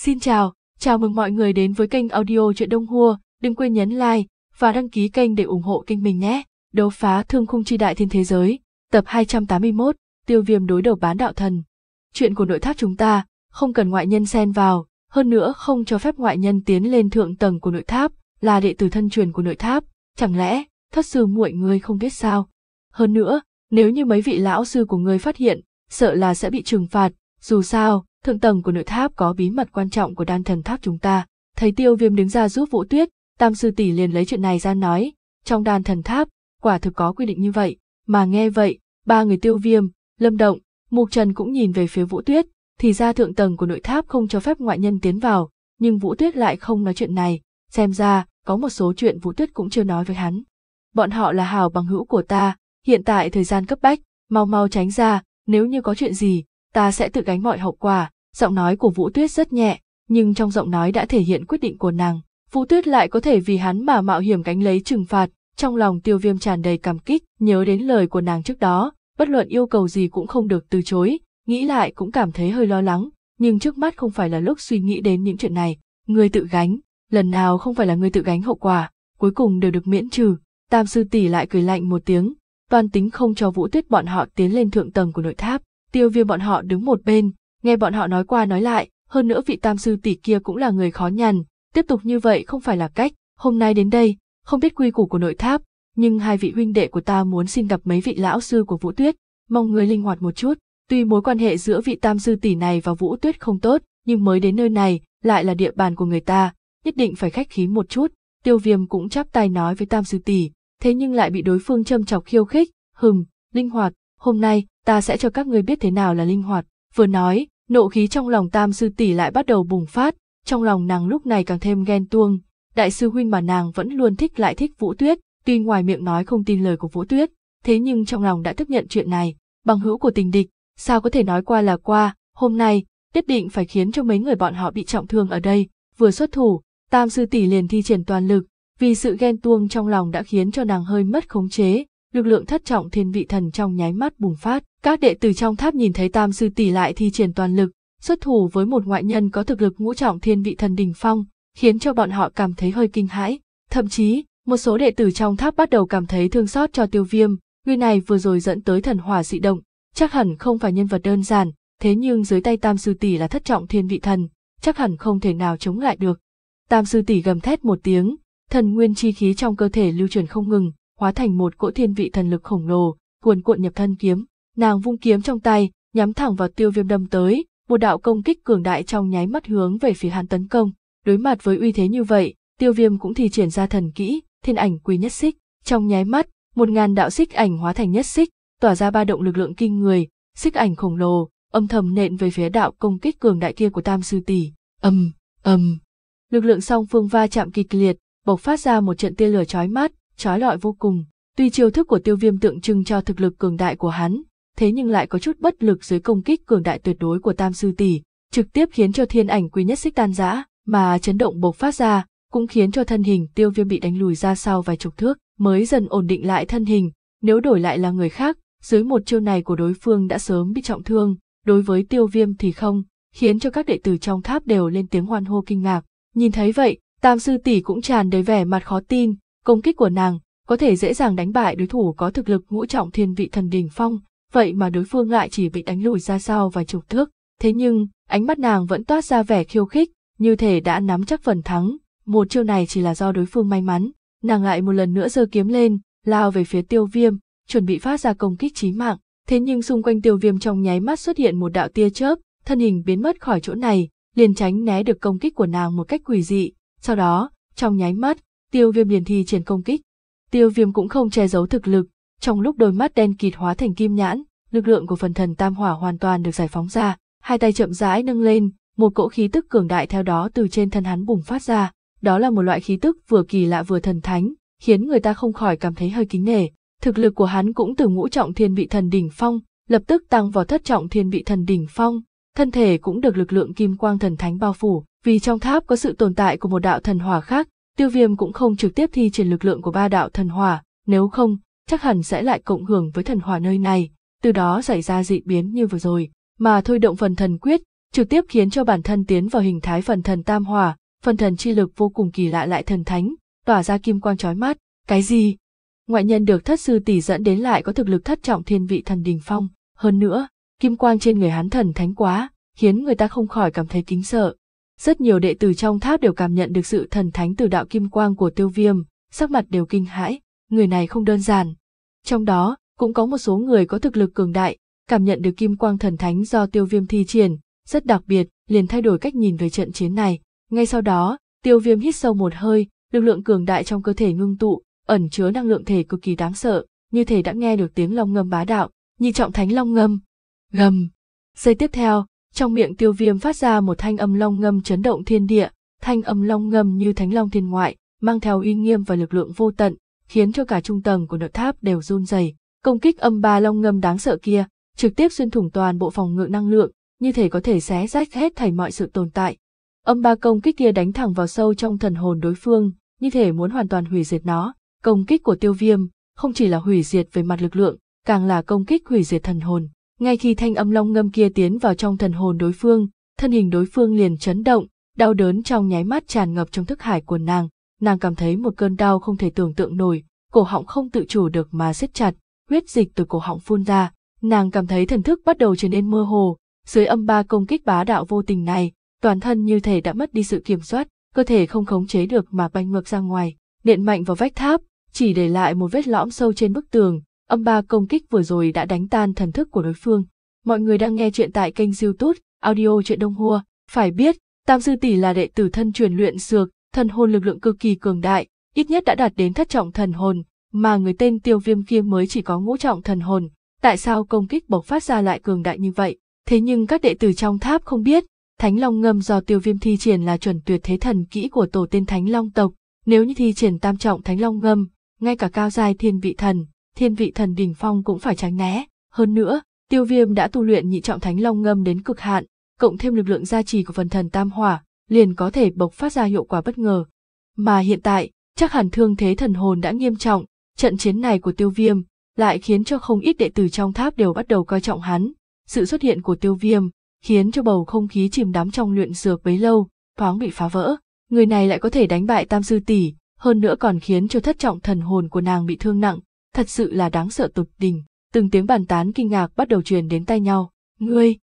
Xin chào, chào mừng mọi người đến với kênh audio chuyện Đông Hua, đừng quên nhấn like và đăng ký kênh để ủng hộ kênh mình nhé. Đấu phá thương khung chi đại thiên thế giới, tập 281, tiêu viêm đối đầu bán đạo thần. Chuyện của nội tháp chúng ta, không cần ngoại nhân xen vào, hơn nữa không cho phép ngoại nhân tiến lên thượng tầng của nội tháp, là đệ tử thân truyền của nội tháp, chẳng lẽ thất sư muội người không biết sao? Hơn nữa, nếu như mấy vị lão sư của người phát hiện, sợ là sẽ bị trừng phạt, dù sao, thượng tầng của nội tháp có bí mật quan trọng của đan thần tháp chúng ta. Thấy tiêu viêm đứng ra giúp vũ tuyết, tam sư tỷ liền lấy chuyện này ra nói, trong đan thần tháp, quả thực có quy định như vậy, mà nghe vậy, ba người tiêu viêm, lâm động, mục trần cũng nhìn về phía vũ tuyết, thì ra thượng tầng của nội tháp không cho phép ngoại nhân tiến vào, nhưng vũ tuyết lại không nói chuyện này, xem ra, có một số chuyện vũ tuyết cũng chưa nói với hắn. Bọn họ là hào bằng hữu của ta, hiện tại thời gian cấp bách, mau mau tránh ra, nếu như có chuyện gì, ta sẽ tự gánh mọi hậu quả, Giọng nói của Vũ Tuyết rất nhẹ, nhưng trong giọng nói đã thể hiện quyết định của nàng. Vũ Tuyết lại có thể vì hắn mà mạo hiểm gánh lấy trừng phạt, trong lòng tiêu viêm tràn đầy cảm kích, nhớ đến lời của nàng trước đó, bất luận yêu cầu gì cũng không được từ chối, nghĩ lại cũng cảm thấy hơi lo lắng, nhưng trước mắt không phải là lúc suy nghĩ đến những chuyện này, người tự gánh, lần nào không phải là người tự gánh hậu quả, cuối cùng đều được miễn trừ. Tam sư tỷ lại cười lạnh một tiếng, toàn tính không cho Vũ Tuyết bọn họ tiến lên thượng tầng của nội tháp, tiêu viêm bọn họ đứng một bên, Nghe bọn họ nói qua nói lại, hơn nữa vị tam sư tỷ kia cũng là người khó nhằn, tiếp tục như vậy không phải là cách, hôm nay đến đây, không biết quy củ của nội tháp, nhưng hai vị huynh đệ của ta muốn xin gặp mấy vị lão sư của Vũ Tuyết, mong người linh hoạt một chút. Tuy mối quan hệ giữa vị tam sư tỷ này và Vũ Tuyết không tốt, nhưng mới đến nơi này, lại là địa bàn của người ta, nhất định phải khách khí một chút. Tiêu Viêm cũng chắp tay nói với tam sư tỷ, thế nhưng lại bị đối phương châm chọc khiêu khích, hừm, linh hoạt, hôm nay ta sẽ cho các người biết thế nào là linh hoạt. Vừa nói, nộ khí trong lòng tam sư tỷ lại bắt đầu bùng phát, trong lòng nàng lúc này càng thêm ghen tuông. Đại sư huynh mà nàng vẫn luôn thích lại thích Vũ Tuyết, tuy ngoài miệng nói không tin lời của Vũ Tuyết, thế nhưng trong lòng đã tức nhận chuyện này, bằng hữu của tình địch, sao có thể nói qua là qua, hôm nay, nhất định phải khiến cho mấy người bọn họ bị trọng thương ở đây, vừa xuất thủ, tam sư tỷ liền thi triển toàn lực, vì sự ghen tuông trong lòng đã khiến cho nàng hơi mất khống chế, lực lượng thất trọng thiên vị thần trong nháy mắt bùng phát. Các đệ tử trong tháp nhìn thấy tam sư tỷ lại thi triển toàn lực, xuất thủ với một ngoại nhân có thực lực ngũ trọng thiên vị thần đỉnh phong, khiến cho bọn họ cảm thấy hơi kinh hãi. Thậm chí, một số đệ tử trong tháp bắt đầu cảm thấy thương xót cho tiêu viêm, người này vừa rồi dẫn tới thần hỏa dị động, chắc hẳn không phải nhân vật đơn giản, thế nhưng dưới tay tam sư tỷ là thất trọng thiên vị thần, chắc hẳn không thể nào chống lại được. Tam sư tỷ gầm thét một tiếng, thần nguyên chi khí trong cơ thể lưu chuyển không ngừng, hóa thành một cỗ thiên vị thần lực khổng lồ, cuồn cuộn nhập thân kiếm. Nàng vung kiếm trong tay, nhắm thẳng vào tiêu viêm đâm tới, một đạo công kích cường đại trong nháy mắt hướng về phía hắn tấn công. Đối mặt với uy thế như vậy, tiêu viêm cũng thi triển ra thần kỹ, thiên ảnh quy nhất xích. Trong nháy mắt, một ngàn đạo xích ảnh hóa thành nhất xích, tỏa ra ba động lực lượng kinh người, xích ảnh khổng lồ, âm thầm nện về phía đạo công kích cường đại kia của tam sư tỷ. Âm, âm. Lực lượng song phương va chạm kịch liệt, bộc phát ra một trận tia lửa chói mắt, trói lọi vô cùng. Tuy chiêu thức của tiêu viêm tượng trưng cho thực lực cường đại của hắn, thế nhưng lại có chút bất lực dưới công kích cường đại tuyệt đối của tam sư tỷ, trực tiếp khiến cho thiên ảnh quý nhất xích tan rã, mà chấn động bộc phát ra, cũng khiến cho thân hình tiêu viêm bị đánh lùi ra sau vài chục thước, mới dần ổn định lại thân hình, nếu đổi lại là người khác, dưới một chiêu này của đối phương đã sớm bị trọng thương, đối với tiêu viêm thì không, khiến cho các đệ tử trong tháp đều lên tiếng hoan hô kinh ngạc. Nhìn thấy vậy, tam sư tỷ cũng tràn đầy vẻ mặt khó tin, Công kích của nàng có thể dễ dàng đánh bại đối thủ có thực lực ngũ trọng thiên vị thần đỉnh phong, vậy mà đối phương lại chỉ bị đánh lùi ra sau vài chục thước. Thế nhưng, ánh mắt nàng vẫn toát ra vẻ khiêu khích, như thể đã nắm chắc phần thắng, một chiêu này chỉ là do đối phương may mắn. Nàng lại một lần nữa giơ kiếm lên, lao về phía tiêu viêm, chuẩn bị phát ra công kích chí mạng. Thế nhưng xung quanh tiêu viêm trong nháy mắt xuất hiện một đạo tia chớp, thân hình biến mất khỏi chỗ này, liền tránh né được công kích của nàng một cách quỷ dị. Sau đó, trong nháy mắt, tiêu viêm liền thi triển công kích. Tiêu viêm cũng không che giấu thực lực, trong lúc đôi mắt đen kịt hóa thành kim nhãn, lực lượng của phần thần tam hỏa hoàn toàn được giải phóng ra, hai tay chậm rãi nâng lên, một cỗ khí tức cường đại theo đó từ trên thân hắn bùng phát ra, đó là một loại khí tức vừa kỳ lạ vừa thần thánh, khiến người ta không khỏi cảm thấy hơi kính nể. Thực lực của hắn cũng từ ngũ trọng thiên vị thần đỉnh phong, lập tức tăng vào thất trọng thiên vị thần đỉnh phong, thân thể cũng được lực lượng kim quang thần thánh bao phủ, vì trong tháp có sự tồn tại của một đạo thần hỏa khác, tiêu viêm cũng không trực tiếp thi triển lực lượng của ba đạo thần hỏa, nếu không, chắc hẳn sẽ lại cộng hưởng với thần hỏa nơi này, từ đó xảy ra dị biến như vừa rồi, mà thôi động phần thần quyết, trực tiếp khiến cho bản thân tiến vào hình thái phần thần tam hỏa, phần thần chi lực vô cùng kỳ lạ lại thần thánh, tỏa ra kim quang chói mắt, cái gì? Ngoại nhân được thất sư tỷ dẫn đến lại có thực lực thất trọng thiên vị thần đình phong, hơn nữa, kim quang trên người hắn thần thánh quá, khiến người ta không khỏi cảm thấy kính sợ, rất nhiều đệ tử trong tháp đều cảm nhận được sự thần thánh từ đạo kim quang của tiêu viêm, sắc mặt đều kinh hãi, người này không đơn giản. Trong đó, cũng có một số người có thực lực cường đại, cảm nhận được kim quang thần thánh do tiêu viêm thi triển, rất đặc biệt, liền thay đổi cách nhìn về trận chiến này. Ngay sau đó, tiêu viêm hít sâu một hơi, lực lượng cường đại trong cơ thể ngưng tụ, ẩn chứa năng lượng thể cực kỳ đáng sợ, như thể đã nghe được tiếng long ngâm bá đạo, nhị trọng thánh long ngâm. Gầm. Giây tiếp theo, trong miệng tiêu viêm phát ra một thanh âm long ngâm chấn động thiên địa, thanh âm long ngâm như thánh long thiên ngoại, mang theo uy nghiêm và lực lượng vô tận, khiến cho cả trung tầng của nội tháp đều run rẩy. Công kích âm ba long ngâm đáng sợ kia, trực tiếp xuyên thủng toàn bộ phòng ngự năng lượng, như thể có thể xé rách hết thảy mọi sự tồn tại. Âm ba công kích kia đánh thẳng vào sâu trong thần hồn đối phương, như thể muốn hoàn toàn hủy diệt nó. Công kích của tiêu viêm, không chỉ là hủy diệt về mặt lực lượng, càng là công kích hủy diệt thần hồn. Ngay khi thanh âm long ngâm kia tiến vào trong thần hồn đối phương, thân hình đối phương liền chấn động, đau đớn trong nháy mắt tràn ngập trong thức hải của nàng, nàng cảm thấy một cơn đau không thể tưởng tượng nổi, cổ họng không tự chủ được mà siết chặt, huyết dịch từ cổ họng phun ra, nàng cảm thấy thần thức bắt đầu trở nên mơ hồ, dưới âm ba công kích bá đạo vô tình này, toàn thân như thể đã mất đi sự kiểm soát, cơ thể không khống chế được mà banh ngược ra ngoài, nện mạnh vào vách tháp, chỉ để lại một vết lõm sâu trên bức tường, Âm ba công kích vừa rồi đã đánh tan thần thức của đối phương. Mọi người đang nghe chuyện tại kênh youtube Audio Chuyện Đông Hua. Phải biết, Tam Sư Tỷ là đệ tử thân truyền luyện dược, thần hồn lực lượng cực kỳ cường đại, ít nhất đã đạt đến thất trọng thần hồn, mà người tên tiêu viêm kia mới chỉ có ngũ trọng thần hồn. Tại sao công kích bộc phát ra lại cường đại như vậy? Thế nhưng các đệ tử trong tháp không biết, Thánh Long Ngâm do tiêu viêm thi triển là chuẩn tuyệt thế thần kỹ của tổ tên Thánh Long tộc. Nếu như thi triển tam trọng Thánh Long Ngâm, ngay cả cao giai thiên vị thần, thiên vị thần đỉnh phong cũng phải tránh né. Hơn nữa, tiêu viêm đã tu luyện nhị trọng thánh long ngâm đến cực hạn, cộng thêm lực lượng gia trì của phần thần tam hỏa, liền có thể bộc phát ra hiệu quả bất ngờ. Mà hiện tại, chắc hẳn thương thế thần hồn đã nghiêm trọng, trận chiến này của tiêu viêm lại khiến cho không ít đệ tử trong tháp đều bắt đầu coi trọng hắn. Sự xuất hiện của tiêu viêm khiến cho bầu không khí chìm đắm trong luyện dược bấy lâu, thoáng bị phá vỡ. Người này lại có thể đánh bại tam sư tỷ, hơn nữa còn khiến cho thất trọng thần hồn của nàng bị thương nặng, thật sự là đáng sợ tột đỉnh. Từng tiếng bàn tán kinh ngạc bắt đầu truyền đến tay nhau. Ngươi!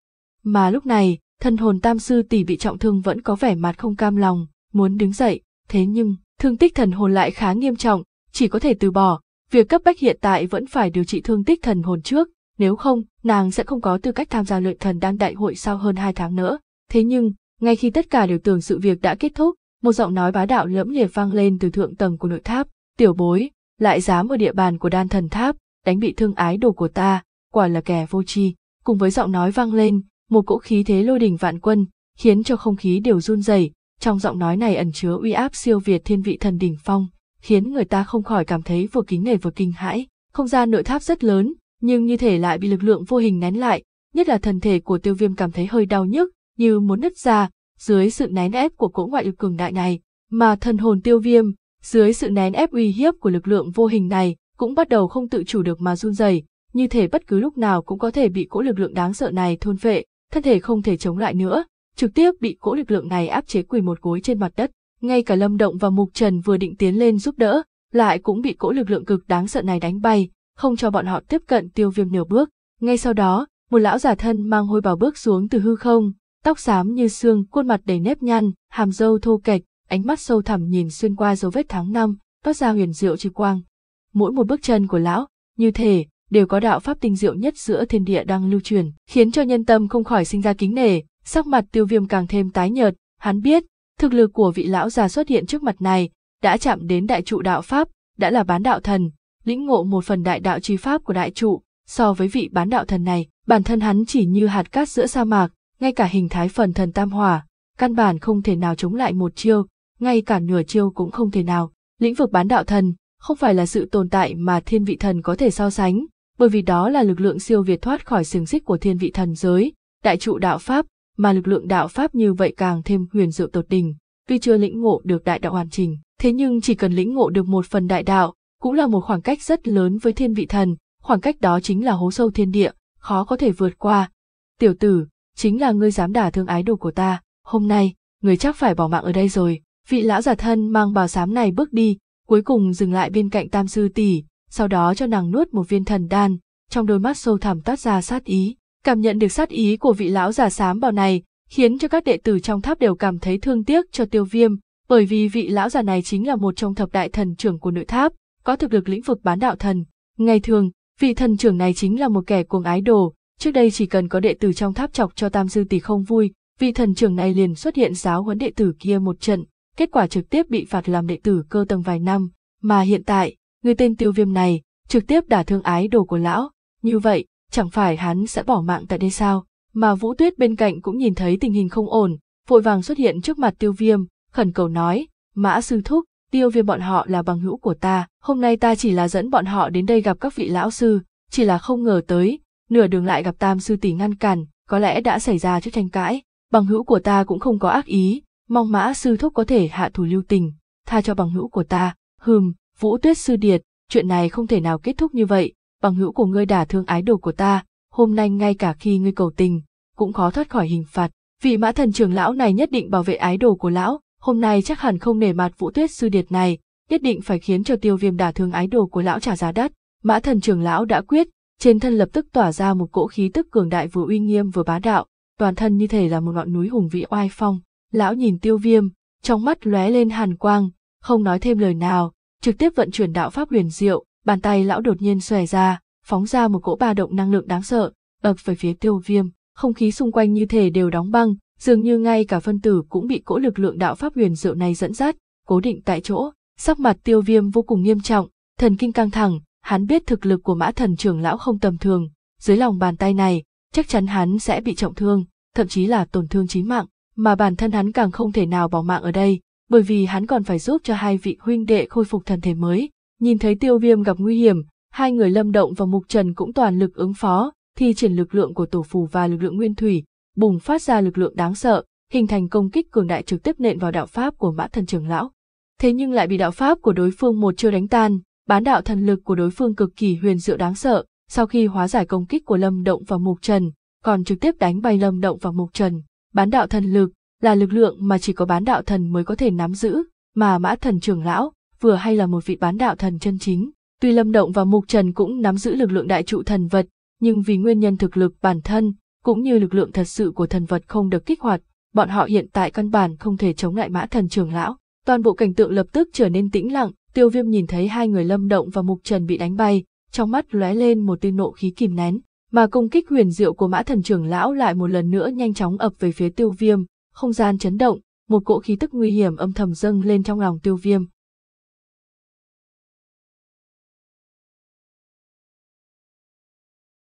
Mà lúc này, thân hồn tam sư tỷ bị trọng thương vẫn có vẻ mặt không cam lòng, muốn đứng dậy, thế nhưng, thương tích thần hồn lại khá nghiêm trọng, chỉ có thể từ bỏ. Việc cấp bách hiện tại vẫn phải điều trị thương tích thần hồn trước, nếu không, nàng sẽ không có tư cách tham gia luyện thần đang đại hội sau hơn 2 tháng nữa. Thế nhưng, ngay khi tất cả đều tưởng sự việc đã kết thúc, một giọng nói bá đạo lẫm liệt vang lên từ thượng tầng của nội tháp, "Tiểu bối, lại dám ở địa bàn của đan thần tháp, đánh bị thương ái đồ của ta, quả là kẻ vô tri. Cùng với giọng nói vang lên, một cỗ khí thế lôi đình vạn quân, khiến cho không khí đều run rẩy. trong giọng nói này ẩn chứa uy áp siêu việt thiên vị thần đỉnh phong, khiến người ta không khỏi cảm thấy vừa kính nể vừa kinh hãi. Không gian nội tháp rất lớn, nhưng như thể lại bị lực lượng vô hình nén lại, nhất là thần thể của tiêu viêm cảm thấy hơi đau nhức, như muốn nứt ra, dưới sự nén ép của cỗ ngoại lực cường đại này, mà thần hồn tiêu viêm dưới sự nén ép uy hiếp của lực lượng vô hình này, cũng bắt đầu không tự chủ được mà run rẩy, như thể bất cứ lúc nào cũng có thể bị cỗ lực lượng đáng sợ này thôn phệ, thân thể không thể chống lại nữa, trực tiếp bị cỗ lực lượng này áp chế quỳ một gối trên mặt đất. Ngay cả Lâm Động và Mục Trần vừa định tiến lên giúp đỡ, lại cũng bị cỗ lực lượng cực đáng sợ này đánh bay, không cho bọn họ tiếp cận tiêu viêm nửa bước. Ngay sau đó, một lão giả thân mang hôi bào bước xuống từ hư không, tóc xám như xương, khuôn mặt đầy nếp nhăn, hàm râu thô kệch, ánh mắt sâu thẳm nhìn xuyên qua dấu vết tháng năm, toát ra huyền diệu chi quang. Mỗi một bước chân của lão, như thể đều có đạo pháp tinh diệu nhất giữa thiên địa đang lưu truyền, khiến cho nhân tâm không khỏi sinh ra kính nể, sắc mặt Tiêu Viêm càng thêm tái nhợt, hắn biết, thực lực của vị lão già xuất hiện trước mặt này, đã chạm đến đại trụ đạo pháp, đã là bán đạo thần, lĩnh ngộ một phần đại đạo chi pháp của đại trụ, so với vị bán đạo thần này, bản thân hắn chỉ như hạt cát giữa sa mạc, ngay cả hình thái phần thần tam hỏa, căn bản không thể nào chống lại một chiêu ngay cả nửa chiêu cũng không thể nào. Lĩnh vực bán đạo thần, không phải là sự tồn tại mà thiên vị thần có thể so sánh, bởi vì đó là lực lượng siêu việt thoát khỏi xiềng xích của thiên vị thần giới, đại trụ đạo Pháp, mà lực lượng đạo Pháp như vậy càng thêm huyền diệu tột đỉnh. Tuy chưa lĩnh ngộ được đại đạo hoàn chỉnh, thế nhưng chỉ cần lĩnh ngộ được một phần đại đạo, cũng là một khoảng cách rất lớn với thiên vị thần, khoảng cách đó chính là hố sâu thiên địa, khó có thể vượt qua. Tiểu tử, chính là ngươi dám đả thương ái đồ của ta, hôm nay, ngươi chắc phải bỏ mạng ở đây rồi. Vị lão giả thân mang bào xám này bước đi, cuối cùng dừng lại bên cạnh tam sư tỷ, sau đó cho nàng nuốt một viên thần đan, trong đôi mắt sâu thẳm toát ra sát ý. Cảm nhận được sát ý của vị lão giả xám bào này, khiến cho các đệ tử trong tháp đều cảm thấy thương tiếc cho tiêu viêm, bởi vì vị lão già này chính là một trong thập đại thần trưởng của nội tháp, có thực lực lĩnh vực bán đạo thần. Ngày thường, vị thần trưởng này chính là một kẻ cuồng ái đồ, trước đây chỉ cần có đệ tử trong tháp chọc cho tam sư tỷ không vui, vị thần trưởng này liền xuất hiện giáo huấn đệ tử kia một trận, kết quả trực tiếp bị phạt làm đệ tử cơ tầng vài năm, mà hiện tại, người tên tiêu viêm này, trực tiếp đả thương ái đồ của lão, như vậy, chẳng phải hắn sẽ bỏ mạng tại đây sao, mà Vũ Tuyết bên cạnh cũng nhìn thấy tình hình không ổn, vội vàng xuất hiện trước mặt tiêu viêm, khẩn cầu nói, mã sư thúc, tiêu viêm bọn họ là bằng hữu của ta, hôm nay ta chỉ là dẫn bọn họ đến đây gặp các vị lão sư, chỉ là không ngờ tới, nửa đường lại gặp tam sư tỷ ngăn cản, có lẽ đã xảy ra chút tranh cãi, bằng hữu của ta cũng không có ác ý, mong mã sư thúc có thể hạ thủ lưu tình, tha cho bằng hữu của ta, hừm, vũ tuyết sư điệt, chuyện này không thể nào kết thúc như vậy, bằng hữu của ngươi đả thương ái đồ của ta, hôm nay ngay cả khi ngươi cầu tình, cũng khó thoát khỏi hình phạt, vị mã thần trưởng lão này nhất định bảo vệ ái đồ của lão, hôm nay chắc hẳn không nể mặt vũ tuyết sư điệt này, nhất định phải khiến cho tiêu viêm đả thương ái đồ của lão trả giá đắt, mã thần trưởng lão đã quyết, trên thân lập tức tỏa ra một cỗ khí tức cường đại vừa uy nghiêm vừa bá đạo, toàn thân như thể là một ngọn núi hùng vĩ oai phong Lão nhìn tiêu viêm, trong mắt lóe lên hàn quang, không nói thêm lời nào, trực tiếp vận chuyển đạo pháp huyền diệu, bàn tay lão đột nhiên xòe ra, phóng ra một cỗ ba động năng lượng đáng sợ, ập về phía tiêu viêm, không khí xung quanh như thể đều đóng băng, dường như ngay cả phân tử cũng bị cỗ lực lượng đạo pháp huyền diệu này dẫn dắt, cố định tại chỗ, sắc mặt tiêu viêm vô cùng nghiêm trọng, thần kinh căng thẳng, hắn biết thực lực của mã thần trưởng lão không tầm thường, dưới lòng bàn tay này, chắc chắn hắn sẽ bị trọng thương, thậm chí là tổn thương chí mạng mà bản thân hắn càng không thể nào bỏ mạng ở đây, bởi vì hắn còn phải giúp cho hai vị huynh đệ khôi phục thần thể mới. Nhìn thấy tiêu viêm gặp nguy hiểm, hai người lâm động và mục trần cũng toàn lực ứng phó, thi triển lực lượng của tổ phù và lực lượng nguyên thủy, bùng phát ra lực lượng đáng sợ, hình thành công kích cường đại trực tiếp nện vào đạo pháp của mã thần trưởng lão. Thế nhưng lại bị đạo pháp của đối phương một chiêu đánh tan, bán đạo thần lực của đối phương cực kỳ huyền diệu đáng sợ, sau khi hóa giải công kích của lâm động và mục trần, còn trực tiếp đánh bay lâm động và mục trần Bán đạo thần lực là lực lượng mà chỉ có bán đạo thần mới có thể nắm giữ, mà mã thần trưởng lão vừa hay là một vị bán đạo thần chân chính. Tuy Lâm Động và Mục Trần cũng nắm giữ lực lượng đại trụ thần vật, nhưng vì nguyên nhân thực lực bản thân, cũng như lực lượng thật sự của thần vật không được kích hoạt, bọn họ hiện tại căn bản không thể chống lại mã thần trưởng lão. Toàn bộ cảnh tượng lập tức trở nên tĩnh lặng, tiêu viêm nhìn thấy hai người Lâm Động và Mục Trần bị đánh bay, trong mắt lóe lên một tia nộ khí kìm nén, mà công kích huyền diệu của mã thần trưởng lão lại một lần nữa nhanh chóng ập về phía tiêu viêm, không gian chấn động, một cỗ khí tức nguy hiểm âm thầm dâng lên trong lòng tiêu viêm.